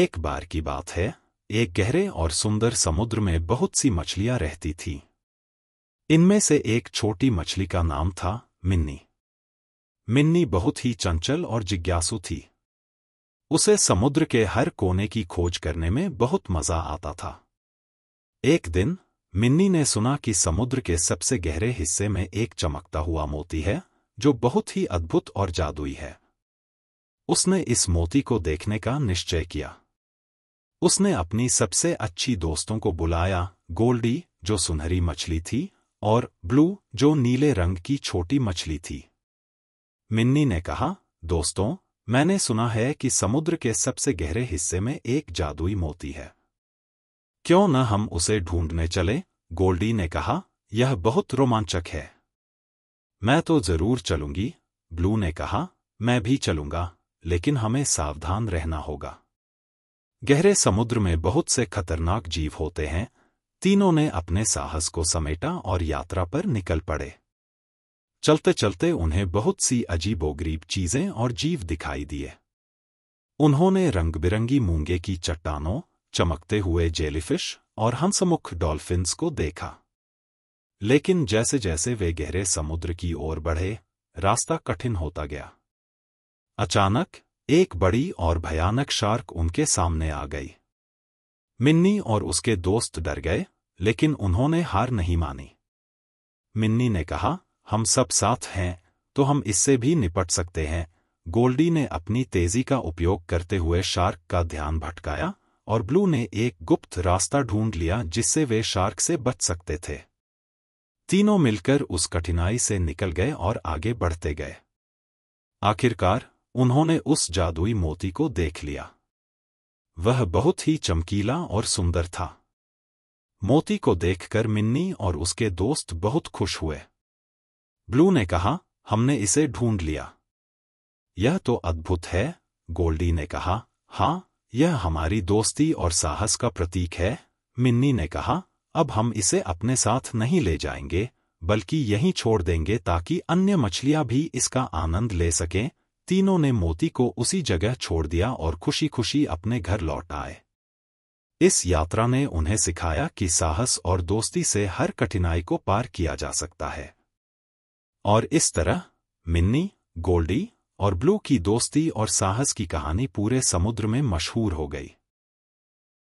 एक बार की बात है एक गहरे और सुंदर समुद्र में बहुत सी मछलियां रहती थीं। इनमें से एक छोटी मछली का नाम था मिन्नी मिन्नी बहुत ही चंचल और जिज्ञासु थी उसे समुद्र के हर कोने की खोज करने में बहुत मजा आता था एक दिन मिन्नी ने सुना कि समुद्र के सबसे गहरे हिस्से में एक चमकता हुआ मोती है जो बहुत ही अद्भुत और जादुई है उसने इस मोती को देखने का निश्चय किया उसने अपनी सबसे अच्छी दोस्तों को बुलाया गोल्डी जो सुनहरी मछली थी और ब्लू जो नीले रंग की छोटी मछली थी मिन्नी ने कहा दोस्तों मैंने सुना है कि समुद्र के सबसे गहरे हिस्से में एक जादुई मोती है क्यों न हम उसे ढूंढने चले गोल्डी ने कहा यह बहुत रोमांचक है मैं तो जरूर चलूंगी ब्लू ने कहा मैं भी चलूंगा लेकिन हमें सावधान रहना होगा गहरे समुद्र में बहुत से खतरनाक जीव होते हैं तीनों ने अपने साहस को समेटा और यात्रा पर निकल पड़े चलते चलते उन्हें बहुत सी अजीबोगरीब चीजें और जीव दिखाई दिए उन्होंने रंग बिरंगी मूंगे की चट्टानों चमकते हुए जेलीफिश और हंसमुख डॉल्फिन्स को देखा लेकिन जैसे जैसे वे गहरे समुद्र की ओर बढ़े रास्ता कठिन होता गया अचानक एक बड़ी और भयानक शार्क उनके सामने आ गई मिन्नी और उसके दोस्त डर गए लेकिन उन्होंने हार नहीं मानी मिन्नी ने कहा हम सब साथ हैं तो हम इससे भी निपट सकते हैं गोल्डी ने अपनी तेजी का उपयोग करते हुए शार्क का ध्यान भटकाया और ब्लू ने एक गुप्त रास्ता ढूंढ लिया जिससे वे शार्क से बच सकते थे तीनों मिलकर उस कठिनाई से निकल गए और आगे बढ़ते गए आखिरकार उन्होंने उस जादुई मोती को देख लिया वह बहुत ही चमकीला और सुंदर था मोती को देखकर मिन्नी और उसके दोस्त बहुत खुश हुए ब्लू ने कहा हमने इसे ढूंढ लिया यह तो अद्भुत है गोल्डी ने कहा हां यह हमारी दोस्ती और साहस का प्रतीक है मिन्नी ने कहा अब हम इसे अपने साथ नहीं ले जाएंगे बल्कि यहीं छोड़ देंगे ताकि अन्य मछलियां भी इसका आनंद ले सकें तीनों ने मोती को उसी जगह छोड़ दिया और खुशी खुशी अपने घर लौट आए इस यात्रा ने उन्हें सिखाया कि साहस और दोस्ती से हर कठिनाई को पार किया जा सकता है और इस तरह मिन्नी गोल्डी और ब्लू की दोस्ती और साहस की कहानी पूरे समुद्र में मशहूर हो गई